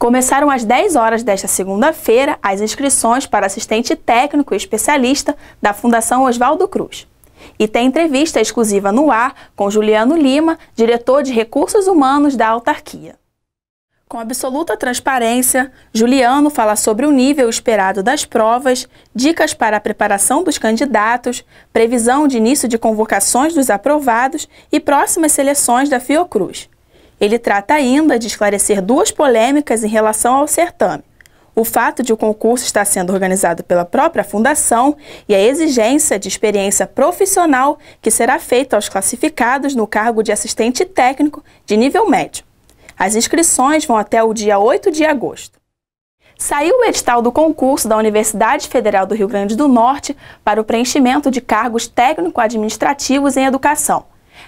Começaram às 10 horas desta segunda-feira as inscrições para assistente técnico e especialista da Fundação Oswaldo Cruz. E tem entrevista exclusiva no ar com Juliano Lima, diretor de Recursos Humanos da autarquia. Com absoluta transparência, Juliano fala sobre o nível esperado das provas, dicas para a preparação dos candidatos, previsão de início de convocações dos aprovados e próximas seleções da Fiocruz. Ele trata ainda de esclarecer duas polêmicas em relação ao certame. O fato de o concurso estar sendo organizado pela própria fundação e a exigência de experiência profissional que será feita aos classificados no cargo de assistente técnico de nível médio. As inscrições vão até o dia 8 de agosto. Saiu o edital do concurso da Universidade Federal do Rio Grande do Norte para o preenchimento de cargos técnico-administrativos em educação.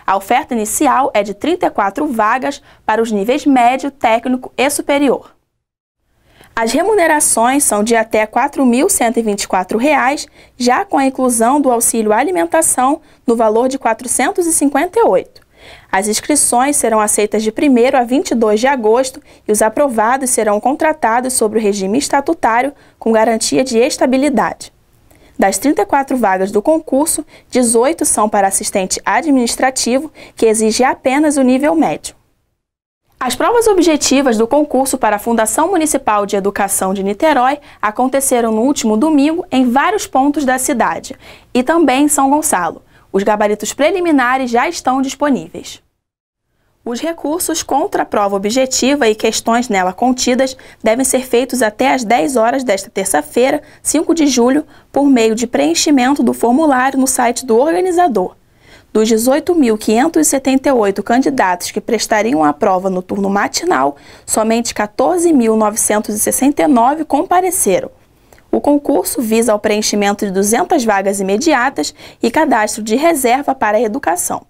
A oferta inicial é de 34 vagas para os níveis médio, técnico e superior. As remunerações são de até R$ 4.124, já com a inclusão do auxílio alimentação no valor de R$ 458. As inscrições serão aceitas de 1 a 22 de agosto e os aprovados serão contratados sobre o regime estatutário com garantia de estabilidade. Das 34 vagas do concurso, 18 são para assistente administrativo, que exige apenas o nível médio. As provas objetivas do concurso para a Fundação Municipal de Educação de Niterói aconteceram no último domingo em vários pontos da cidade e também em São Gonçalo. Os gabaritos preliminares já estão disponíveis. Os recursos contra a prova objetiva e questões nela contidas devem ser feitos até às 10 horas desta terça-feira, 5 de julho, por meio de preenchimento do formulário no site do organizador. Dos 18.578 candidatos que prestariam a prova no turno matinal, somente 14.969 compareceram. O concurso visa o preenchimento de 200 vagas imediatas e cadastro de reserva para a educação.